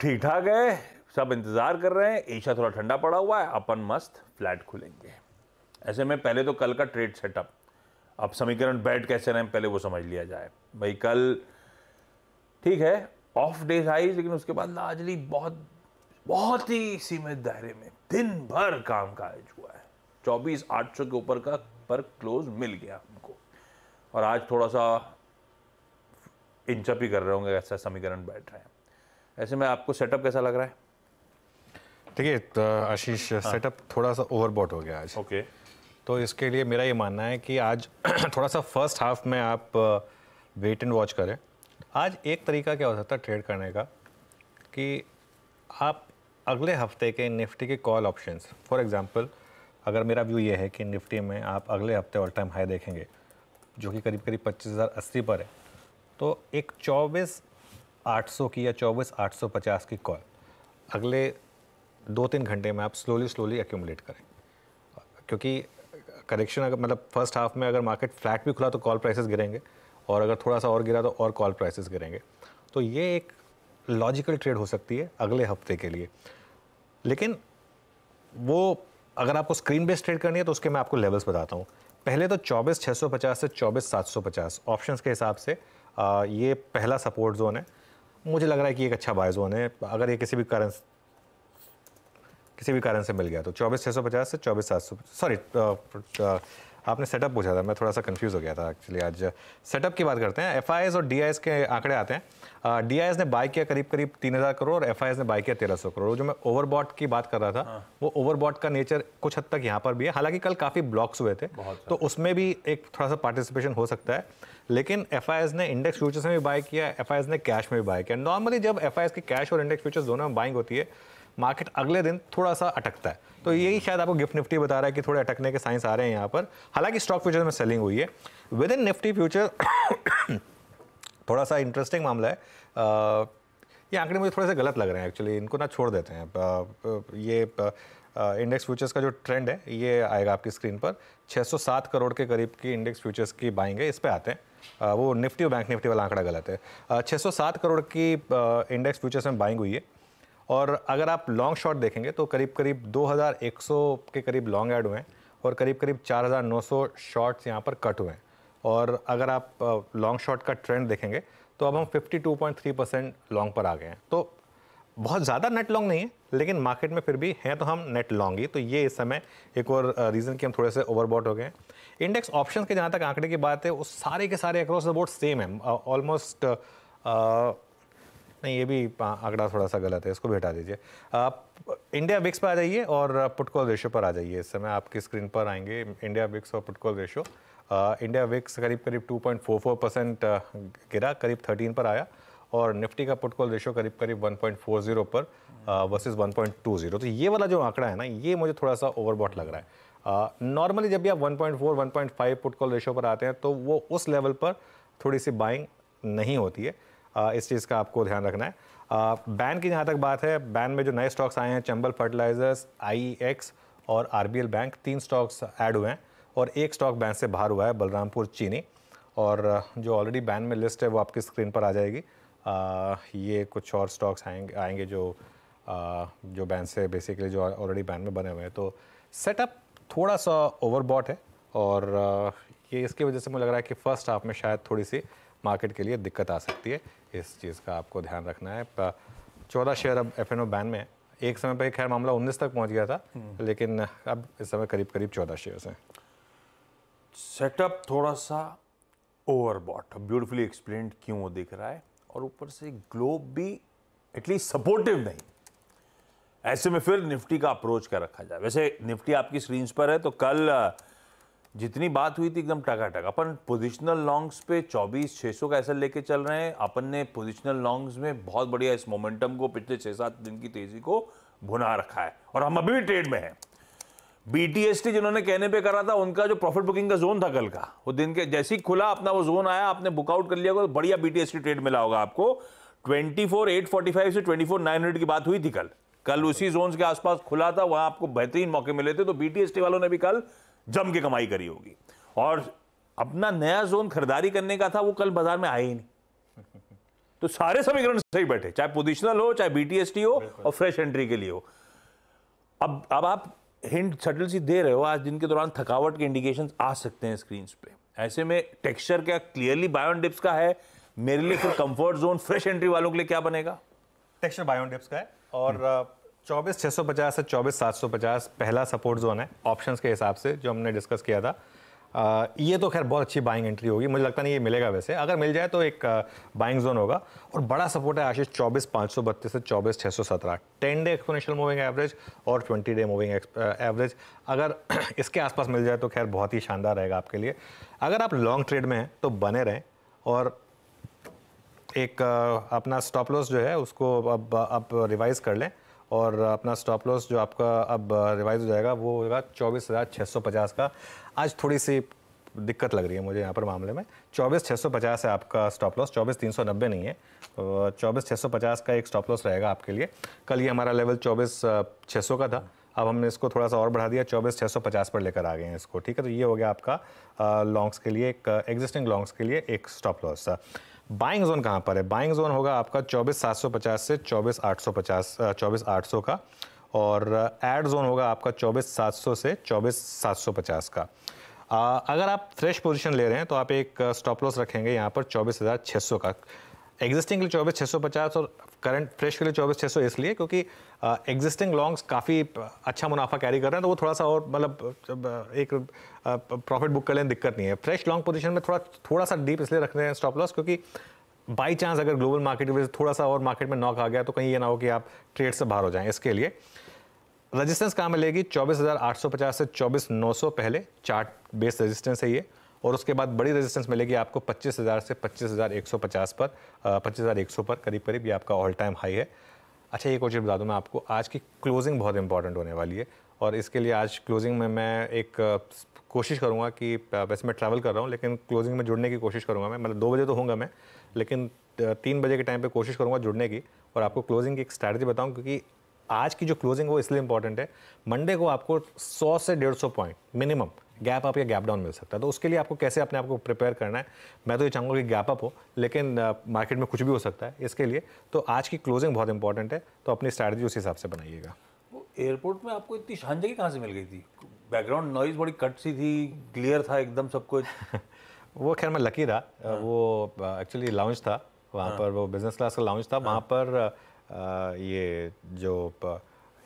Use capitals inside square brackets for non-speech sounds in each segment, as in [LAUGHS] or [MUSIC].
ठीक ठाक है सब इंतज़ार कर रहे हैं ईशा थोड़ा ठंडा पड़ा हुआ है अपन मस्त फ्लैट खुलेंगे ऐसे में पहले तो कल का ट्रेड सेटअप अब समीकरण बैठ कैसे रहे पहले वो समझ लिया जाए भाई कल ठीक है ऑफ डेज आई लेकिन उसके बाद लाजली बहुत बहुत ही सीमित दायरे में दिन भर काम काज हुआ है चौबीस आठ सौ के ऊपर का पर क्लोज मिल गया हमको और आज थोड़ा सा इंचअप ही कर रहे होंगे ऐसा समीकरण बैठ रहे हैं ऐसे में आपको सेटअप कैसा लग रहा है देखिए तो आशीष हाँ। सेटअप थोड़ा सा ओवरबॉट हो गया आज ओके तो इसके लिए मेरा ये मानना है कि आज [CLEARS THROAT] थोड़ा सा फर्स्ट हाफ में आप वेट एंड वॉच करें आज एक तरीका क्या हो सकता है ट्रेड करने का कि आप अगले हफ्ते के निफ्टी के कॉल ऑप्शंस फॉर एग्जांपल अगर मेरा व्यू ये है कि निफ्टी में आप अगले हफ्ते ऑल टाइम हाई देखेंगे जो कि करीब करीब पच्चीस हज़ार अस्सी पर है तो एक चौबीस 800 की या चौबीस 850 की कॉल अगले दो तीन घंटे में आप स्लोली स्लोली एक्यूमुलेट करें क्योंकि करेक्शन अगर मतलब फर्स्ट हाफ में अगर मार्केट फ्लैट भी खुला तो कॉल प्राइसेस गिरेंगे और अगर थोड़ा सा और गिरा तो और कॉल प्राइसेस गिरेंगे तो ये एक लॉजिकल ट्रेड हो सकती है अगले हफ्ते के लिए लेकिन वो अगर आपको स्क्रीन बेस्ड ट्रेड करनी है तो उसके मैं आपको लेवल्स बताता हूँ पहले तो 24650 से 24750 ऑप्शंस के हिसाब से आ, ये पहला सपोर्ट जोन है मुझे लग रहा है कि एक अच्छा बाय जोन है अगर ये किसी भी कारण किसी भी कारण से मिल गया तो चौबीस छः सौ पचास से चौबीस सात सौ सॉरी आपने सेटअप पूछा था मैं थोड़ा सा कंफ्यूज हो गया था एक्चुअली आज सेटअप की बात करते हैं एफ और डी के आंकड़े आते हैं डी uh, ने बाय किया करीब करीब तीन हज़ार करोड़ और एफ ने बाय किया तेरह सौ करोड़ जो मैं ओवरबॉट की बात कर रहा था हाँ। वो ओवरबॉट का नेचर कुछ हद तक यहाँ पर भी है हालांकि कल काफ़ी ब्लॉक्स हुए थे तो उसमें भी एक थोड़ा सा पार्टिसिपेशन हो सकता है लेकिन एफ ने इंडेक्स फ्यूचर्स में भी बाय किया एफ ने कैश में भी बाय किया नॉर्मली जब एफ के कैश और इंडेक्स फ्यूचर्स दोनों में बाइंग होती है मार्केट अगले दिन थोड़ा सा अटकता है तो यही शायद आपको गिफ्ट निफ्टी बता रहा है कि थोड़े अटकने के साइंस आ रहे हैं यहाँ पर हालांकि स्टॉक फ्यूचर में सेलिंग हुई है विद इन निफ्टी फ्यूचर थोड़ा सा इंटरेस्टिंग मामला है आ, ये आंकड़े मुझे थोड़े से गलत लग रहे हैं एक्चुअली इनको ना छोड़ देते हैं ये इंडेक्स फ्यूचर्स का जो ट्रेंड है ये आएगा आपकी स्क्रीन पर 607 करोड़ के करीब की इंडेक्स फ्यूचर्स की बाइंग है इस पर आते हैं वो निफ्टी और बैंक निफ्टी वाला आंकड़ा गलत है 607 करोड़ की इंडेक्स फ्यूचर्स में बाइंग हुई है और अगर आप लॉन्ग शॉट देखेंगे तो करीब करीब 2100 के करीब लॉन्ग ऐड हुए हैं और करीब करीब 4900 शॉर्ट्स यहाँ पर कट हुए हैं और अगर आप लॉन्ग शॉट का ट्रेंड देखेंगे तो अब हम 52.3 परसेंट लॉन्ग पर आ गए हैं तो बहुत ज़्यादा नेट लॉन्ग नहीं है लेकिन मार्केट में फिर भी हैं तो हम नेट लॉन्ग ही तो ये इस समय एक और रीज़न कि हम थोड़े से ओवरबॉट हो गए इंडेक्स ऑप्शन के जहाँ तक आंकड़े की बात है वो सारे के सारे अक्रॉस द बोर्ड सेम है ऑलमोस्ट नहीं ये भी आंकड़ा थोड़ा सा गलत है इसको भी हटा दीजिए आप इंडिया विक्स पर आ जाइए और पुटकॉल रेशो पर आ जाइए इस समय आपकी स्क्रीन पर आएंगे इंडिया विक्स और पुटकॉल रेशो इंडिया विक्स करीब करीब 2.44 परसेंट गिरा करीब 13 पर आया और निफ्टी का पुट कॉल रेशो करीब करीब 1.40 पर वर्सेस 1.20 तो ये वाला जो आंकड़ा है ना ये मुझे थोड़ा सा ओवरबॉट लग रहा है नॉर्मली जब भी आप 1.4 1.5 पुट कॉल रेशो पर आते हैं तो वो उस लेवल पर थोड़ी सी बाइंग नहीं होती है आ, इस चीज़ का आपको ध्यान रखना है बैन की जहाँ तक बात है बैन में जो नए स्टॉक्स आए हैं चंबल फर्टिलाइजर्स आई और आर बैंक तीन स्टॉक्स ऐड हुए हैं और एक स्टॉक बैन से बाहर हुआ है बलरामपुर चीनी और जो ऑलरेडी बैन में लिस्ट है वो आपकी स्क्रीन पर आ जाएगी ये कुछ और स्टॉक्स आएंगे आएंगे जो जो बैन से बेसिकली जो ऑलरेडी बैन में बने हुए हैं तो सेटअप थोड़ा सा ओवरबॉट है और ये इसकी वजह से मुझे लग रहा है कि फर्स्ट हाफ में शायद थोड़ी सी मार्केट के लिए दिक्कत आ सकती है इस चीज़ का आपको ध्यान रखना है चौदह शेयर अब एफ बैन में है एक समय पर खैर मामला उन्नीस तक पहुँच गया था हम्म। लेकिन अब इस समय करीब करीब चौदह शेयर्स हैं सेटअप थोड़ा सा ओवरबॉट ब्यूटिफुली एक्सप्लेन क्यों वो दिख रहा है और ऊपर से ग्लोब भी एटलीस्ट सपोर्टिव नहीं ऐसे में फिर निफ्टी का अप्रोच क्या रखा जाए वैसे निफ्टी आपकी स्क्रीन पर है तो कल जितनी बात हुई थी एकदम टका अपन पोजिशनल लॉन्ग्स पे 24-600 का ऐसा लेके चल रहे हैं अपन ने पोजिशनल लॉन्ग्स में बहुत बढ़िया इस मोमेंटम को पिछले छः सात दिन की तेज़ी को भुना रखा है और हम अभी भी ट्रेड में हैं बीटीएसटी जिन्होंने कहने पे करा था उनका जो प्रॉफिट बुकिंग का जोन था कल का वो दिन के जैसे ही खुला अपना वो जोन आया आपने बुकआउट कर लिया होगा तो बढ़िया बीटीएसटी ट्रेड मिला होगा आपको 24845 से 24900 की बात हुई थी कल कल उसी जोन के आसपास खुला था वहां आपको बेहतरीन मौके मिले थे तो बीटीएसटी वालों ने भी कल जम के कमाई करी होगी और अपना नया जोन खरीदारी करने का था वो कल बाजार में आए ही नहीं तो सारे समीकरण सही बैठे चाहे पोजिशनल हो चाहे बीटीएसटी हो और फ्रेश एंट्री के लिए हो अब अब आप हिंट सटल सी दे रहे हो आज दिन के दौरान थकावट के इंडिकेशन आ सकते हैं स्क्रीन पे ऐसे में टेक्सचर क्या क्लियरली बायोन डिप्स का है मेरे लिए फिर कंफर्ट जोन फ्रेश एंट्री वालों के लिए क्या बनेगा टेक्सचर बायोन डिप्स का है और हम्म। चौबीस छः सौ पचास से चौबीस सात सौ पचास पहला सपोर्ट जोन है ऑप्शंस के हिसाब से जो हमने डिस्कस किया था ये तो खैर बहुत अच्छी बाइंग एंट्री होगी मुझे लगता नहीं ये मिलेगा वैसे अगर मिल जाए तो एक बाइंग जोन होगा और बड़ा सपोर्ट है आशीष चौबीस पाँच सौ बत्तीस से चौबीस छः सौ सत्रह ten day exponential moving average और ट्वेंटी डे मूविंग एवरेज अगर [CLEARS THROAT] इसके आसपास मिल जाए तो खैर बहुत ही शानदार रहेगा आपके लिए अगर आप लॉन्ग ट्रेड में हैं तो बने रहें और एक अपना स्टॉप लॉस जो है उसको अब अब रिवाइज़ कर लें और अपना स्टॉप लॉस जो आपका अब रिवाइज हो जाएगा वो होगा चौबीस हज़ार छः सौ पचास का आज थोड़ी सी दिक्कत लग रही है मुझे यहाँ पर मामले में चौबीस छः सौ पचास है आपका स्टॉप लॉस चौबीस तीन सौ नब्बे नहीं है चौबीस छः सौ पचास का एक स्टॉप लॉस रहेगा आपके लिए कल ये हमारा लेवल चौबीस छः सौ का था अब हमने इसको थोड़ा सा और बढ़ा दिया चौबीस छः सौ पचास पर लेकर आ गए हैं इसको ठीक है तो ये हो गया आपका लॉन्ग्स के लिए एक एग्जिस्टिंग लॉन्ग्स के लिए एक स्टॉप लॉस था बाइंग जोन कहाँ पर है बाइंग जोन होगा आपका चौबीस सात सौ पचास से चौबीस आठ सौ पचास चौबीस आठ सौ का और एड जोन होगा आपका चौबीस सात सौ से चौबीस सात सौ पचास का आ, अगर आप फ्रेश पोजीशन ले रहे हैं तो आप एक स्टॉप लॉस रखेंगे यहाँ पर चौबीस हज़ार छः सौ का एग्जिस्टिंग के लिए चौबीस छः सौ पचास और करंट फ्रेश के लिए चौबीस छः सौ इसलिए क्योंकि एग्जिस्टिंग लॉन्ग्स काफ़ी अच्छा मुनाफा कैरी कर रहे हैं तो वो थोड़ा सा और मतलब uh, एक प्रॉफिट uh, बुक कर लें दिक्कत नहीं है फ्रेश लॉन्ग पोजीशन में थोड़ा थोड़ा सा डीप इसलिए रख रहे हैं स्टॉप लॉस क्योंकि बाई चांस अगर ग्लोबल मार्केट में थोड़ा सा और मार्केट में नॉक आ गया तो कहीं ये ना हो कि आप ट्रेड से बाहर हो जाएं इसके लिए रेजिस्टेंस कहाँ मिलेगी 24,850 से 24,900 पहले चार्ट बेस्ड रेजिस्टेंस है ये और उसके बाद बड़ी रेजिस्टेंस मिलेगी आपको 25,000 से 25,150 पर पच्चीस पर करीब करीब ये आपका ऑल टाइम हाई है अच्छा एक और चीज़ बता दूँ मैं आपको आज की क्लोजिंग बहुत इंपॉर्टेंट होने वाली है और इसके लिए आज क्लोजिंग में मैं एक कोशिश करूँगा कि वैसे मैं ट्रैवल कर रहा हूँ लेकिन क्लोजिंग में जुड़ने की कोशिश करूँगा मैं मतलब दो बजे तो हूँ मैं लेकिन तीन बजे के टाइम पर कोशिश करूँगा जुड़ने की और आपको क्लोजिंग की एक स्ट्रैटेजी बताऊँ क्योंकि आज की जो क्लोजिंग वो इसलिए इंपॉर्टेंट है मंडे को आपको सौ से डेढ़ सौ पॉइंट मिनिमम गैप अप या गैप डाउन मिल सकता है तो उसके लिए आपको कैसे अपने आप को प्रिपेयर करना है मैं तो ये चाहूँगा कि गैप अप हो लेकिन मार्केट में कुछ भी हो सकता है इसके लिए तो आज की क्लोजिंग बहुत इंपॉर्टेंट है तो अपनी स्ट्रैटेजी उस हिसाब से बनाइएगा वो एयरपोर्ट में आपको इतनी शान जगह कहाँ से मिल गई थी बैकग्राउंड नॉइज बड़ी कट सी थी क्लियर था एकदम सब कुछ [LAUGHS] वो खैर मैं लकी था हाँ। वो एक्चुअली लाउंज था वहाँ हाँ। पर वो बिजनेस क्लास का लाउंज था वहाँ हाँ। पर ये जो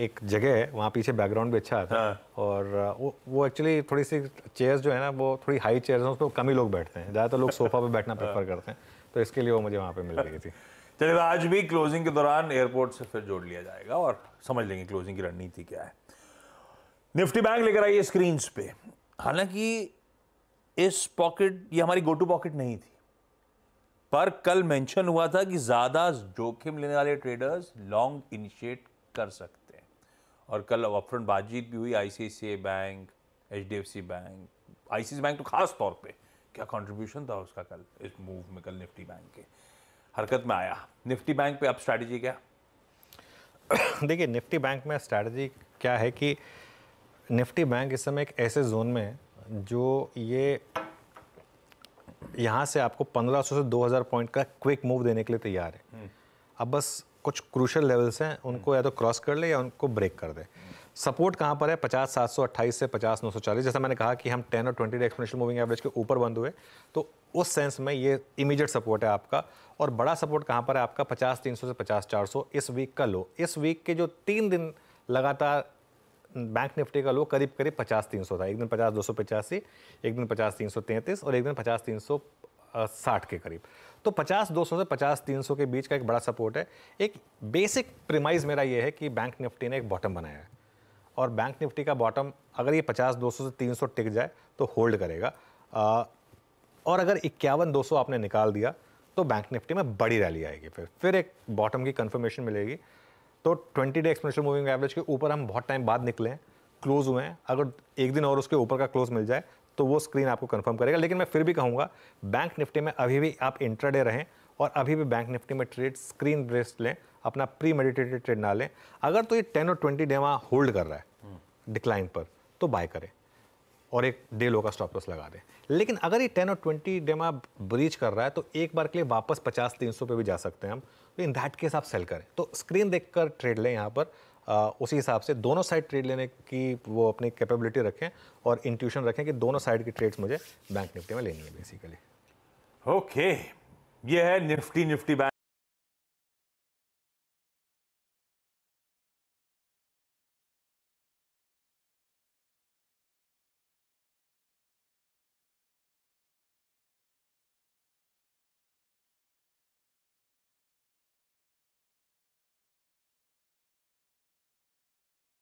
एक जगह है वहाँ पीछे बैकग्राउंड भी अच्छा आता है हाँ। और वो वो एक्चुअली थोड़ी सी चेयर्स जो है ना वो थोड़ी हाई चेयर्स हैं उस पर कम ही लोग बैठते हैं ज़्यादातर लोग सोफा पे बैठना प्रेफर हाँ। करते हैं तो इसके लिए वो मुझे वहाँ पे मिल गई थी चलिए तो आज भी क्लोजिंग के दौरान एयरपोर्ट से फिर जोड़ लिया जाएगा और समझ लेंगे क्लोजिंग की रणनीति क्या है निफ्टी बैंक लेकर आइए स्क्रीन पे हालांकि इस पॉकेट ये हमारी गो टू पॉकेट नहीं थी पर कल मेंशन हुआ था कि ज़्यादा जोखिम लेने वाले ट्रेडर्स लॉन्ग इनिशिएट कर सकते और कल अपफ्रंट बातचीत भी हुई I bank C bank ICICI bank तो खास तौर पे क्या कंट्रीब्यूशन था उसका कल इस मूव में कल निफ्टी बैंक के हरकत में आया निफ्टी बैंक पे अब स्ट्रैटेजी क्या [COUGHS] देखिए निफ्टी बैंक में स्ट्रैटेजी क्या है कि निफ्टी बैंक इस समय एक ऐसे जोन में है जो ये यहाँ से आपको 1500 से 2000 पॉइंट का क्विक मूव देने के लिए तैयार है हम्म। अब बस कुछ क्रूशल लेवल्स हैं उनको या तो क्रॉस कर ले या उनको ब्रेक कर दे सपोर्ट कहाँ पर है पचास सात सौ अट्ठाईस से पचास नौ सौ चालीस जैसा मैंने कहा कि हम टेन और ट्वेंटी एक्सपोनेंशियल मूविंग एवरेज के ऊपर बंद हुए तो उस सेंस में ये इमीडिएट सपोर्ट है आपका और बड़ा सपोर्ट कहाँ पर है आपका पचास तीन सौ से पचास चार सौ इस वीक का लो इस वीक के जो तीन दिन लगातार बैंक निफ्टी का लो करीब करीब पचास तीन सौ था एक दिन पचास दो सौ पचासी एक दिन पचास तीन सौ तैंतीस और एक दिन पचास तीन सौ साठ के करीब तो 50 200 से 50 300 के बीच का एक बड़ा सपोर्ट है एक बेसिक प्रिमाइज मेरा ये है कि बैंक निफ्टी ने एक बॉटम बनाया है और बैंक निफ्टी का बॉटम अगर ये 50 200 से 300 टिक जाए तो होल्ड करेगा आ, और अगर इक्यावन दो आपने निकाल दिया तो बैंक निफ्टी में बड़ी रैली आएगी फिर फिर एक बॉटम की कन्फर्मेशन मिलेगी तो twenty day exponential moving average के ऊपर हम बहुत टाइम बाद निकले हैं क्लोज हुए हैं अगर एक दिन और उसके ऊपर का क्लोज मिल जाए तो वो स्क्रीन आपको कंफर्म करेगा लेकिन मैं फिर भी कहूँगा बैंक निफ्टी में अभी भी आप इंट्राडे रहें और अभी भी बैंक निफ्टी में ट्रेड स्क्रीन ब्रेस्ट लें अपना प्री मेडिटेटेड ट्रेड ना लें अगर तो ये टेन और ट्वेंटी डेमा होल्ड कर रहा है डिक्लाइन पर तो बाय करें और एक डे लो का स्टॉप लॉस लगा दें लेकिन अगर ये टेन और ट्वेंटी डेमा ब्रीच कर रहा है तो एक बार के लिए वापस पचास तीन सौ पर भी जा सकते हैं हम तो इन दैट केस आप सेल करें तो स्क्रीन देख कर ट्रेड लें यहाँ पर उसी हिसाब से दोनों साइड ट्रेड लेने की वो अपनी कैपेबिलिटी रखें और इंट्यूशन रखें कि दोनों साइड की ट्रेड्स मुझे बैंक निफ्टी में लेनी है बेसिकली ओके okay. ये है निफ्टी निफ्टी बैंक